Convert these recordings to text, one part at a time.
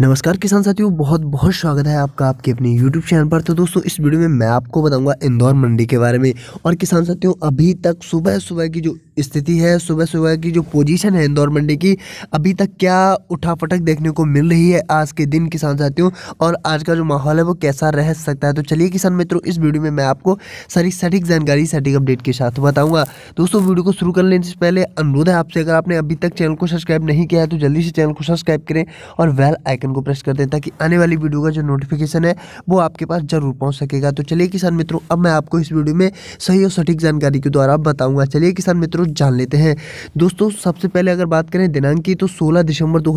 नमस्कार किसान साथियों बहुत बहुत स्वागत है आपका आपके अपने YouTube चैनल पर तो दोस्तों इस वीडियो में मैं आपको बताऊंगा इंदौर मंडी के बारे में और किसान साथियों अभी तक सुबह सुबह की जो स्थिति है सुबह सुबह की जो पोजीशन है इंदौर मंडी की अभी तक क्या उठापटक देखने को मिल रही है आज के दिन किसान साथियों और आज का जो माहौल है वो कैसा रह सकता है तो चलिए किसान मित्रों इस वीडियो में मैं आपको सारी सटीक जानकारी सटीक अपडेट के साथ बताऊँगा दोस्तों वीडियो को शुरू कर लेने से पहले अनुरोध है आपसे अगर आपने अभी तक चैनल को सब्सक्राइब नहीं किया है तो जल्दी से चैनल को सब्सक्राइब करें और वेल आइकन आइकन को प्रेस कर दें ताकि आने वाली वीडियो का जो नोटिफिकेशन है वो आपके पास जरूर पहुँच सकेगा तो चलिए किसान मित्रों अब मैं आपको इस वीडियो में सही और सटीक जानकारी के द्वारा बताऊँगा चलिए किसान मित्रों जान लेते हैं दोस्तों सबसे पहले अगर बात करें दिनांक की तो सोलह दिसंबर दो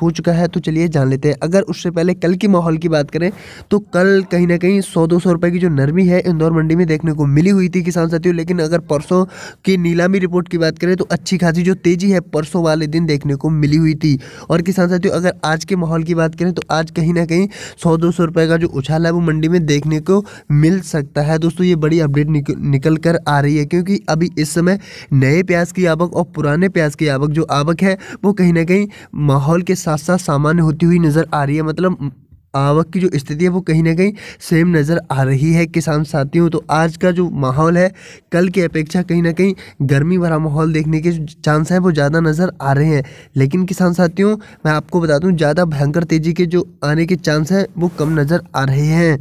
हो चुका है तो चलिए जान लेते हैं अगर उससे पहले कल के माहौल की बात करें तो कल कहीं ना कहीं सौ दो सौ रुपए की जो नरमी है इंदौर मंडी में देखने को मिली हुई थी किसान साथियों लेकिन अगर परसों की नीलामी रिपोर्ट की बात करें तो अच्छी खासी जो तेजी है परसों वाले दिन देखने को मिली हुई थी और किसान साथियों अगर आज के माहौल की बात करें तो आज कहीं ना कहीं सौ दो सौ रुपये का जो उछाल है वो मंडी में देखने को मिल सकता है दोस्तों ये बड़ी अपडेट निक, निकल कर आ रही है क्योंकि अभी इस समय नए प्याज की आवक और पुराने प्याज की आवक जो आवक है वो कहीं ना कहीं माहौल के साथ साथ सामान्य होती हुई नज़र आ रही है मतलब आवक की जो स्थिति है वो कहीं ना कहीं सेम नज़र आ रही है किसान साथियों तो आज का जो माहौल है कल की अपेक्षा कहीं ना कहीं गर्मी भरा माहौल देखने के चांस हैं वो ज़्यादा नज़र आ रहे हैं लेकिन किसान साथियों मैं आपको बता दूं ज़्यादा भयंकर तेज़ी के जो आने के चांस हैं वो कम नज़र आ रहे हैं